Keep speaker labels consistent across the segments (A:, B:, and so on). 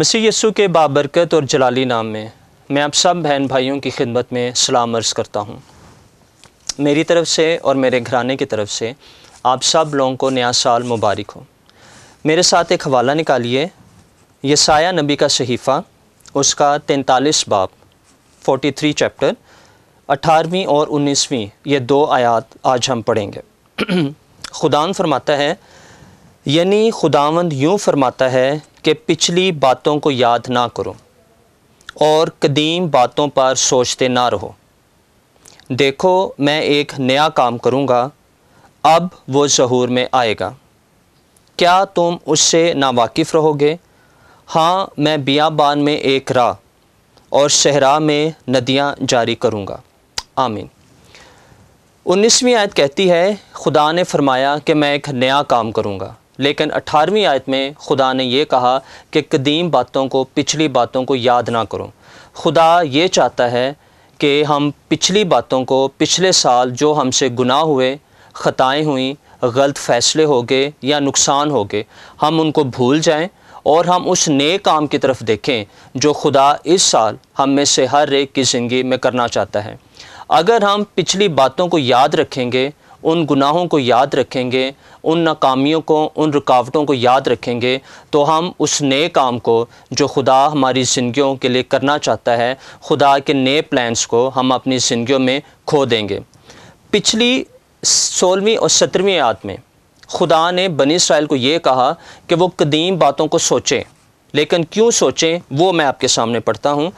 A: मसीह यसु के बाबरकत और जलाली नाम में मैं आप सब बहन भाइयों की खिदमत में सलाम अर्ज़ करता हूँ मेरी तरफ़ से और मेरे घराने की तरफ से आप सब लोगों को नया साल मुबारक हो मेरे साथ एक हवाला निकालिए यसाया नबी का शहीफ़ा उसका तैंतालीस बाप 43 चैप्टर अठारहवीं और उन्नीसवीं ये दो आयात आज हम पढ़ेंगे खुदान फरमाता है यानी खुदावंद यूँ फरमाता है कि पिछली बातों को याद ना करो और कदीम बातों पर सोचते ना रहो देखो मैं एक नया काम करूँगा अब वो जहूर में आएगा क्या तुम उससे नावाकिफ़ रहोगे हाँ मैं बियाबान में एक राह और शहरा में नदियाँ जारी करूँगा आमीन उन्नीसवीं आयत कहती है खुदा ने फरमाया कि मैं एक नया काम करूँगा लेकिन अठारहवीं आयत में खुदा ने यह कहा कि कदीम बातों को पिछली बातों को याद ना करो खुदा ये चाहता है कि हम पिछली बातों को पिछले साल जो हमसे गुनाह हुए ख़ताएँ हुई गलत फ़ैसले हो गए या नुकसान हो गए हम उनको भूल जाएँ और हम उस नए काम की तरफ देखें जो खुदा इस साल हम में से हर एक की ज़िंदगी में करना चाहता है अगर हम पिछली बातों को याद रखेंगे उन गुनाहों को याद रखेंगे उन नाकामियों को उन रुकावटों को याद रखेंगे तो हम उस नए काम को जो खुदा हमारी ज़िंदगी के लिए करना चाहता है खुदा के नए प्लान्स को हम अपनी ज़िंदगी में खो देंगे पिछली सोलहवीं और सत्रहवीं याद में खुदा ने बनी इसराइल को ये कहा कि वो कदीम बातों को सोचें लेकिन क्यों सोचें वो मैं आपके सामने पढ़ता हूँ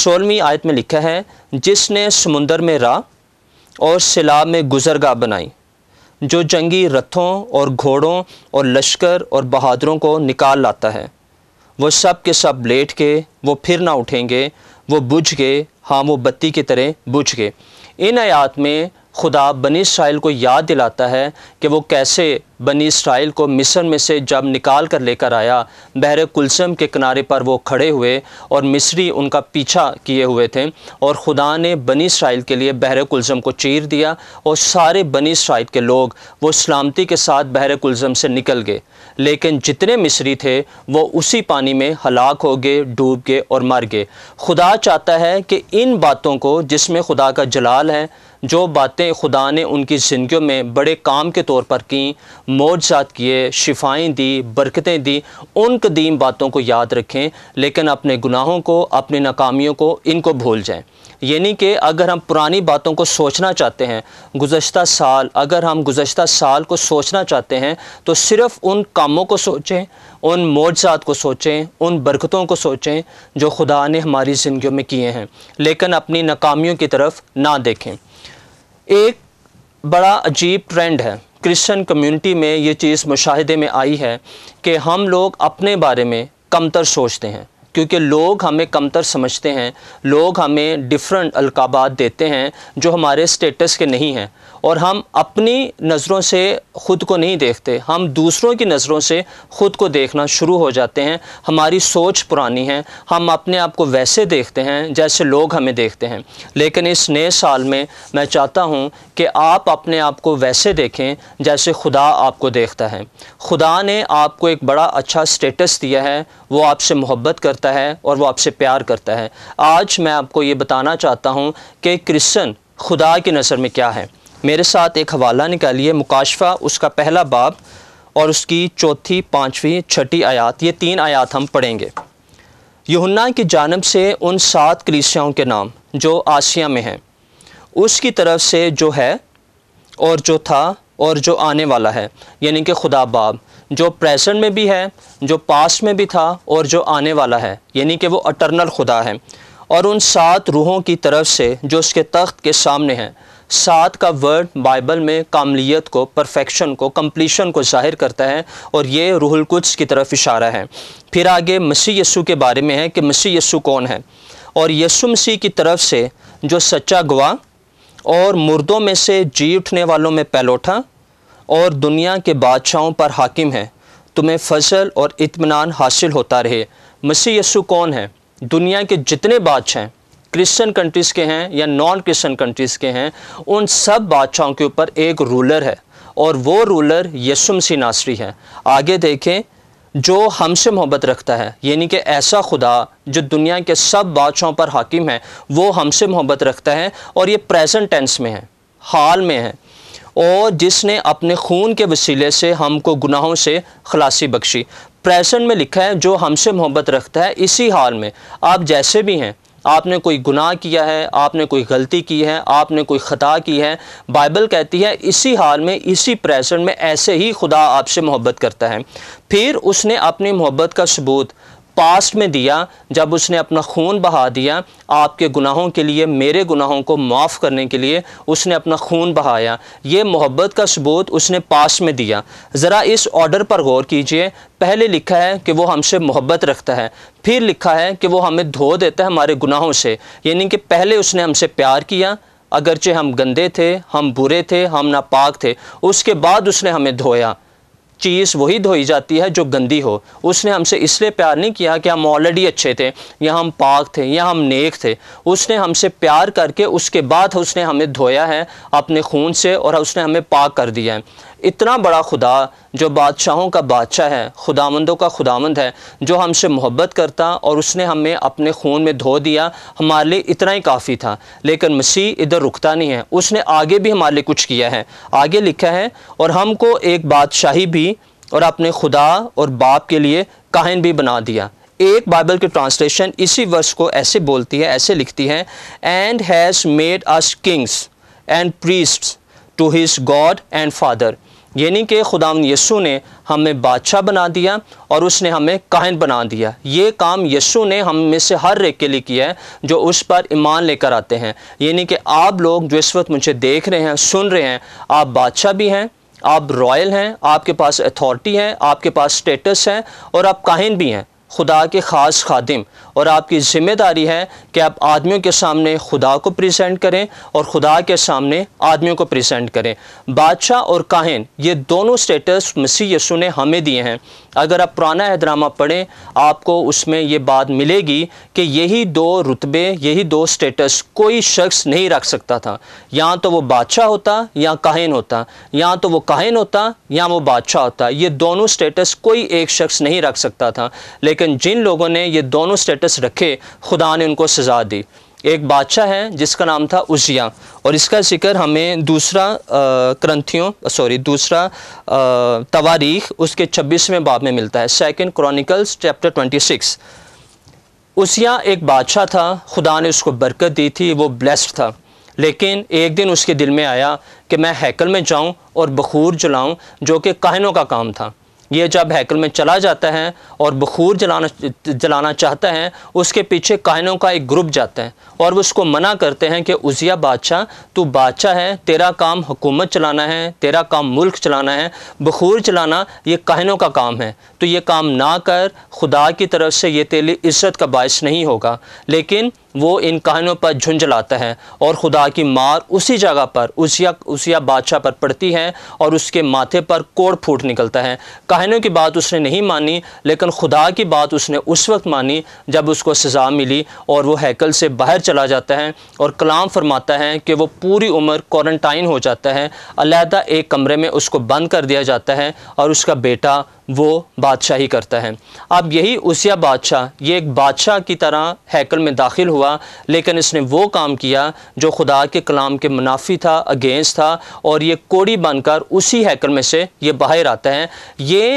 A: सोलहवीं आयत में लिखा है जिसने समुंदर में राह और सैलाब में गुजरगा बनाई जो जंगी रथों और घोड़ों और लश्कर और बहादुरों को निकाल लाता है वो सब के सब लेट के वो फिर ना उठेंगे वो बुझ गए हाँ वो बत्ती की तरह बुझ गए इन आयात में खुदा बनी इसराइल को याद दिलाता है कि वो कैसे बनी इसराइल को मिस्र में से जब निकाल कर लेकर आया बहर कुलसम के किनारे पर वो खड़े हुए और मिस्री उनका पीछा किए हुए थे और खुदा ने बनी इसराइल के लिए बहर कुलसम को चीर दिया और सारे बनी इसराइल के लोग वो सलामती के साथ बहरे कुलसम से निकल गए लेकिन जितने मिस्री थे वो उसी पानी में हलाक हो गए डूब गए और मर गए खुदा चाहता है कि इन बातों को जिसमें खुदा का जलाल है जो बातें खुदा ने उनकी ज़िंदगियों में बड़े काम के तौर पर की मोजात किए शिफाएँ दी बरकतें दी उन कदीम बातों को याद रखें लेकिन अपने गुनाहों को अपनी नाकामियों को इनको भूल जाएँ यानी कि अगर हम पुरानी बातों को सोचना चाहते हैं गुज्त साल अगर हम गुज्त साल को सोचना चाहते हैं तो सिर्फ़ उन कामों को सोचें उन मोजात को सोचें उन बरकतों को सोचें जो खुदा ने हमारी ज़िंदगी में किए हैं लेकिन अपनी नाकामियों की तरफ ना देखें एक बड़ा अजीब ट्रेंड है क्रिश्चियन कम्युनिटी में ये चीज़ मुशाहदे में आई है कि हम लोग अपने बारे में कमतर सोचते हैं क्योंकि लोग हमें कमतर समझते हैं लोग हमें डिफरेंट अलकाबात देते हैं जो हमारे स्टेटस के नहीं हैं और हम अपनी नज़रों से ख़ुद को नहीं देखते हम दूसरों की नज़रों से ख़ुद को देखना शुरू हो जाते हैं हमारी सोच पुरानी है हम अपने आप को वैसे देखते हैं जैसे लोग हमें देखते हैं लेकिन इस नए साल में मैं चाहता हूँ कि आप अपने आप को वैसे देखें जैसे खुदा आपको देखता है खुदा ने आपको एक बड़ा अच्छा स्टेटस दिया है वो आपसे मोहब्बत करता है और वो आपसे प्यार करता है आज मैं आपको ये बताना चाहता हूँ कि क्रिश्चन खुदा की नज़र में क्या है मेरे साथ एक हवाला निकालिए मुकाशफा उसका पहला बाब और उसकी चौथी पाँचवीं छठी आयात ये तीन आयात हम पढ़ेंगे यहुन्ना की जानब से उन सात कलीसियाओं के नाम जो आसिया में हैं उसकी तरफ से जो है और जो था और जो आने वाला है यानी कि खुदा बाब जो प्रेजेंट में भी है जो पास्ट में भी था और जो आने वाला है यानी कि वो अटर्नल खुदा है और उन सात रूहों की तरफ से जो उसके तख्त के सामने हैं सात का वर्ड बाइबल में कामलियत को परफेक्शन को कम्प्लीशन को ज़ाहिर करता है और ये रूहुल कुछ की तरफ इशारा है फिर आगे मसीह यसु के बारे में है कि मसीह यसु कौन है और यसु मसीह की तरफ से जो सच्चा गवाह और मुर्दों में से जी उठने वालों में पहलोठा और दुनिया के बादशाहों पर हाकिम है तुम्हें फसल और इतमान हासिल होता रहे मसीह यसु कौन है दुनिया के जितने बादशाह हैं क्रिश्चियन कंट्रीज़ के हैं या नॉन क्रिश्चियन कंट्रीज़ के हैं उन सब बादशाहों के ऊपर एक रूलर है और वो रूलर यसु मसीह नासरी है आगे देखें जो हमसे मोहब्बत रखता है यानी कि ऐसा खुदा जो दुनिया के सब बादशाहों पर हाकिम है वो हमसे मोहब्बत रखता है और ये प्रेजेंट टेंस में है हाल में है और जिसने अपने खून के वसीले से हमको गुनाहों से खलासी बख्शी प्रेसन में लिखा है जो हमसे मोहब्बत रखता है इसी हाल में आप जैसे भी हैं आपने कोई गुनाह किया है आपने कोई गलती की है आपने कोई ख़ता की है बाइबल कहती है इसी हाल में इसी प्रेजेंट में ऐसे ही खुदा आपसे मोहब्बत करता है फिर उसने अपनी मोहब्बत का सबूत पास्ट में दिया जब उसने अपना खून बहा दिया आपके गुनाहों के लिए मेरे गुनाहों को माफ़ करने के लिए उसने अपना खून बहाया ये मोहब्बत का सबूत उसने पास्ट में दिया ज़रा इस ऑर्डर पर गौर कीजिए पहले लिखा है कि वो हमसे मोहब्बत रखता है फिर लिखा है कि वो हमें धो देता है हमारे गुनाहों से यानी कि पहले उसने हमसे प्यार किया अगरचे हम गंदे थे हम बुरे थे हम नापाक थे उसके बाद उसने हमें धोया चीज़ वही धोई जाती है जो गंदी हो उसने हमसे इसलिए प्यार नहीं किया कि हम ऑलरेडी अच्छे थे या हम पाक थे या हम नेक थे उसने हमसे प्यार करके उसके बाद उसने हमें धोया है अपने खून से और उसने हमें पाक कर दिया है इतना बड़ा खुदा जो बादशाहों का बादशाह है खुदामंदों का खुदामंद है जो हमसे मोहब्बत करता और उसने हमें अपने खून में धो दिया हमारे लिए इतना ही काफ़ी था लेकिन मसीह इधर रुकता नहीं है उसने आगे भी हमारे लिए कुछ किया है आगे लिखा है और हमको एक बादशाही भी और अपने खुदा और बाप के लिए काहन भी बना दिया एक बाइबल की ट्रांसलेशन इसी वर्ष को ऐसे बोलती है ऐसे लिखती है and has made us kings and priests to his God and father यानी कि खुदा यसु ने हमें बादशाह बना दिया और उसने हमें कहन बना दिया ये काम यसु ने हम में से हर एक के लिए किया है जो उस पर ईमान लेकर आते हैं यानी कि आप लोग जो इस वक्त मुझे देख रहे हैं सुन रहे हैं आप बादशाह भी हैं आप रॉयल हैं आपके पास अथॉरिटी है आपके पास स्टेटस है और आप काहन भी हैं खुदा के ख़ास खादिम और आपकी ज़िम्मेदारी है कि आप आदमियों के सामने खुदा को प्रेजेंट करें और खुदा के सामने आदमियों को प्रेजेंट करें बादशाह और काहिन ये दोनों स्टेटस मसीह यसु ने हमें दिए हैं अगर आप पुराना हैदरामा पढ़ें आपको उसमें ये बात मिलेगी कि यही दो रुतबे यही दो स्टेटस कोई शख्स नहीं रख सकता था या तो वो बादशाह होता या काहिन होता या तो वो काहिन होता या वो बादशाह होता ये दोनों स्टेटस कोई एक शख्स नहीं रख सकता था लेकिन जिन लोगों ने ये दोनों स्टेटस वापस रखे खुदा ने उनको सज़ा दी एक बादशाह है जिसका नाम था उजिया और इसका जिक्र हमें दूसरा क्रंथियों सॉरी दूसरा तवारीख उसके छब्बीसवें बाब में मिलता है second Chronicles chapter twenty six Uzziah एक बादशाह था खुदा ने उसको बरकत दी थी वो ब्लेस्ड था लेकिन एक दिन उसके दिल में आया कि मैं हैकल में जाऊं और बखूर जलाऊं जो कि काहनों का काम था ये जब हैकल में चला जाता है और बखूर जलाना जलाना चाहता है उसके पीछे कहनों का एक ग्रुप जाता है और वो उसको मना करते हैं कि उजिया बादशाह तू बादशाह है तेरा काम हुकूमत चलाना है तेरा काम मुल्क चलाना है बखूर चलाना ये कहनों का काम है तो ये काम ना कर खुदा की तरफ से ये तेली इज्जत का बायस नहीं होगा लेकिन वो इन कहानों पर झुंझलाता है और खुदा की मार उसी जगह पर उसिया उसिया बादशाह पर पड़ती है और उसके माथे पर कोड़ फूट निकलता है कहानों की बात उसने नहीं मानी लेकिन खुदा की बात उसने उस वक्त मानी जब उसको सज़ा मिली और वो हैकल से बाहर चला जाता है और कलाम फरमाता है कि वो पूरी उम्र क्वारंटाइन हो जाता है अलहदा एक कमरे में उसको बंद कर दिया जाता है और उसका बेटा वो ही करता है अब यही उसिया बादशाह ये एक बादशाह की तरह हैकल में दाखिल हुआ लेकिन इसने वो काम किया जो खुदा के कलाम के मुनाफी था अगेंस्ट था और ये कोड़ी बनकर उसी हैकर में से ये बाहर आता है ये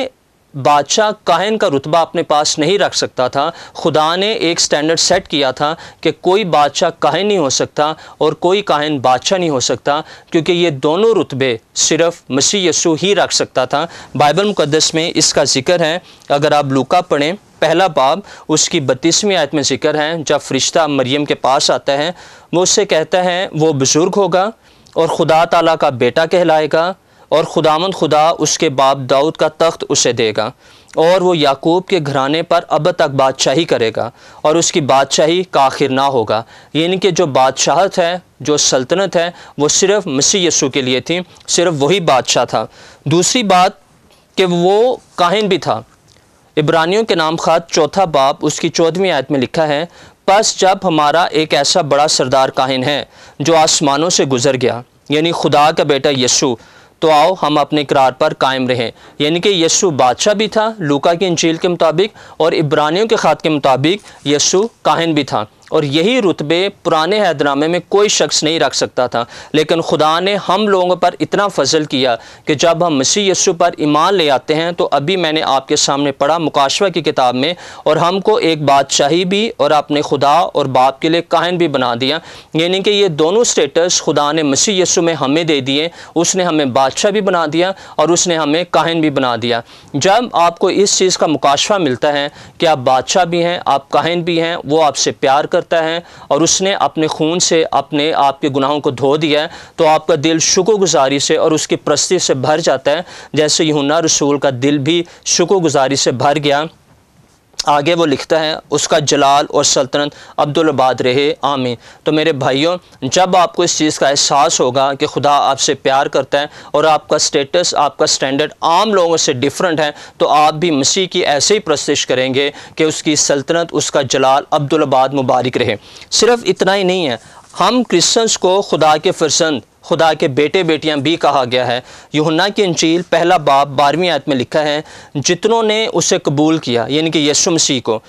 A: बादशाह काहन का रुतबा अपने पास नहीं रख सकता था खुदा ने एक स्टैंडर्ड सेट किया था कि कोई बादशाह काहन नहीं हो सकता और कोई काहन बादशाह नहीं हो सकता क्योंकि ये दोनों रुतबे सिर्फ मसीह यसु ही रख सकता था बाइबल मुकदस में इसका जिक्र है अगर आप लूका पढ़ें पहला बाब उसकी बत्तीसवीं आयत में जिक्र है जब फरिश्ता मरियम के पास आता है वो उससे कहता है वो बुज़ुर्ग होगा और खुदा तला का बेटा कहलाएगा और खुदामंद खुदा उसके बाप दाऊद का तख्त उसे देगा और वो याकूब के घराने पर अब तक बादशाही करेगा और उसकी बादशाही का आखिर ना होगा यानी कि जो बादशाहत है जो सल्तनत है वो सिर्फ़ मसीह यसु के लिए थी सिर्फ़ वही बादशाह था दूसरी बात कि वो काहिन भी था इब्रानियों के नाम खात चौथा बाप उसकी चौदहवीं आयत में लिखा है बस जब हमारा एक ऐसा बड़ा सरदार काहिन है जो आसमानों से गुजर गया यानी खुदा का बेटा यसु तो आओ हम अपने करार पर कायम रहें यानी कि यसु बादशाह भी था लूका की इंजील के मुताबिक और इब्रानियों के ख़ात के मुताबिक यस्सु काहिन भी था और यही रुतबे पुराने हैदनामे में कोई शख्स नहीं रख सकता था लेकिन खुदा ने हम लोगों पर इतना फजल किया कि जब हम मसीह यस्सु पर ईमान ले आते हैं तो अभी मैंने आपके सामने पढ़ा मुकाशवा की किताब में और हमको एक बादशाही भी और आपने खुदा और बाप के लिए काहन भी बना दिया यानी कि ये दोनों स्टेटस खुदा ने मसीह यस्सु में हमें दे दिए उसने हमें बादशाह भी बना दिया और उसने हमें काहन भी बना दिया जब आपको इस चीज़ का मुकाशवा मिलता है कि आप बादशाह भी हैं आप काहन भी हैं वो आपसे प्यार कर करता है और उसने अपने खून से अपने आपके गुनाहों को धो दिया है तो आपका दिल शुक्रगुजारी से और उसकी प्रस्ती से भर जाता है जैसे यूना रसूल का दिल भी शुक्रगुजारी से भर गया आगे वो लिखता है उसका जलाल और सल्तनत अब्दुलबाद रहे आमीन तो मेरे भाइयों जब आपको इस चीज़ का एहसास होगा कि खुदा आपसे प्यार करता है और आपका स्टेटस आपका स्टैंडर्ड आम लोगों से डिफरेंट है तो आप भी मसीह की ऐसे ही प्रस्तिश करेंगे कि उसकी सल्तनत उसका जलाल अब्दुलबाद मुबारक रहे सिर्फ इतना ही नहीं है हम क्रिश्चन्स को खुदा के फरसंद खुदा के बेटे बेटियां भी कहा गया है यहुन्ना की इंजील पहला बाप बारहवीं आयत में लिखा है जितनों ने उसे कबूल किया यानी कि यीशु मसीह को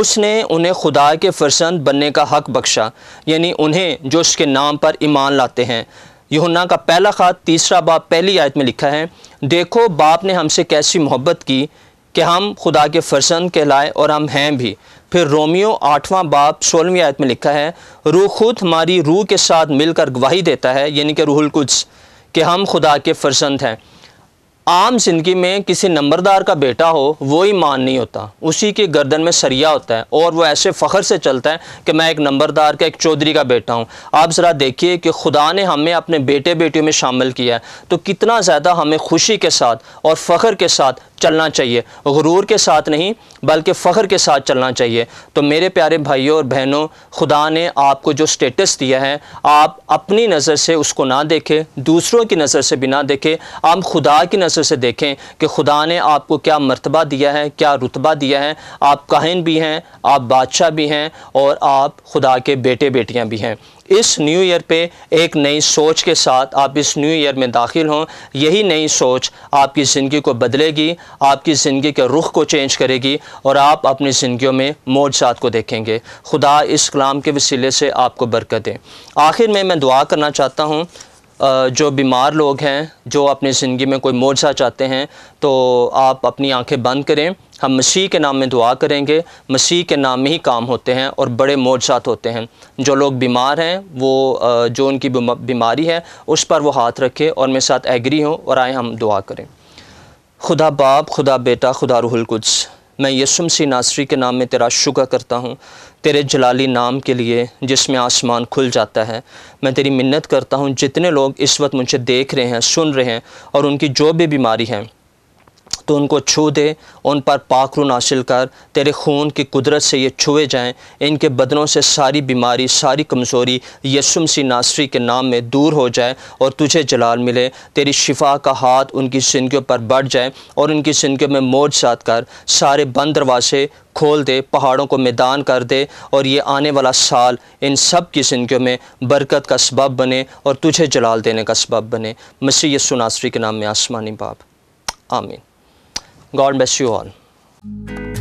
A: उसने उन्हें खुदा के फरसंद बनने का हक बख्शा यानी उन्हें जो उसके नाम पर ईमान लाते हैं यहुन्ना का पहला ख़ात तीसरा बाप पहली आयत में लिखा है देखो बाप ने हमसे कैसी मोहब्बत की कि हम खुदा के फर्जंद कहलाए और हम हैं भी फिर रोमियो आठवां बाप सोलहवीं आयत में लिखा है रूह खुद हमारी रूह के साथ मिलकर गवाही देता है यानी कि रूहुल कुछ कि हम खुदा के फरसंद हैं आम जिंदगी में किसी नंबरदार का बेटा हो वो ईमान नहीं होता उसी के गर्दन में सरिया होता है और वो ऐसे फ़ख्र से चलता है कि मैं एक नंबरदार का एक चौधरी का बेटा हूँ आप ज़रा देखिए कि खुदा ने हमें अपने बेटे बेटियों में शामिल किया है तो कितना ज़्यादा हमें खुशी के साथ और फ़ख्र के साथ चलना चाहिए गुरूर के साथ नहीं बल्कि फ़ख्र के साथ चलना चाहिए तो मेरे प्यारे भाइयों और बहनों खुदा ने आपको जो स्टेटस दिया है आप अपनी नज़र से उसको ना देखें दूसरों की नज़र से भी ना देखें आप खुदा की नज़र मुतासर से देखें कि खुदा ने आपको क्या मरतबा दिया है क्या रुतबा दिया है आप काहिन भी हैं आप बादशाह भी हैं और आप खुदा के बेटे बेटियाँ भी हैं इस न्यू ईयर पे एक नई सोच के साथ आप इस न्यू ईयर में दाखिल हों यही नई सोच आपकी ज़िंदगी को बदलेगी आपकी ज़िंदगी के रुख को चेंज करेगी और आप अपनी ज़िंदगियों में मोजात को देखेंगे खुदा इस कलाम के वसीले से आपको बरकत दें आखिर में मैं दुआ करना चाहता हूँ जो बीमार लोग हैं जो अपनी ज़िंदगी में कोई मोर्चा चाहते हैं तो आप अपनी आंखें बंद करें हम मसीह के नाम में दुआ करेंगे मसीह के नाम में ही काम होते हैं और बड़े मोर्चात होते हैं जो लोग बीमार हैं वो जो उनकी बीमारी है उस पर वो हाथ रखे और मेरे साथ एग्री हों और आए हम दुआ करें खुदा बाप खुदा बेटा खुदा रुहुल कुछ मैं यसुम सी नासरी के नाम में तेरा शुक्र करता हूँ तेरे जलाली नाम के लिए जिसमें आसमान खुल जाता है मैं तेरी मिन्नत करता हूँ जितने लोग इस वक्त मुझे देख रहे हैं सुन रहे हैं और उनकी जो भी बीमारी है तो उनको छू दे उन पर पाखरू नासिल कर तेरे खून की कुदरत से ये छुए जाएं इनके बदनों से सारी बीमारी सारी कमज़ोरी यसुम सी नासरी के नाम में दूर हो जाए और तुझे जलाल मिले तेरी शिफा का हाथ उनकी जिंदगी पर बढ़ जाए और उनकी जिंदगी में मोज साथ कर सारे बंद दरवाजे खोल दे पहाड़ों को मैदान कर दे और ये आने वाला साल इन सब की जिंदगी में बरकत का सबब बने और तुझे जलाल देने का सबब बने मसीह यसु नासरी के नाम में आसमानी बाप आमीन God bless you all.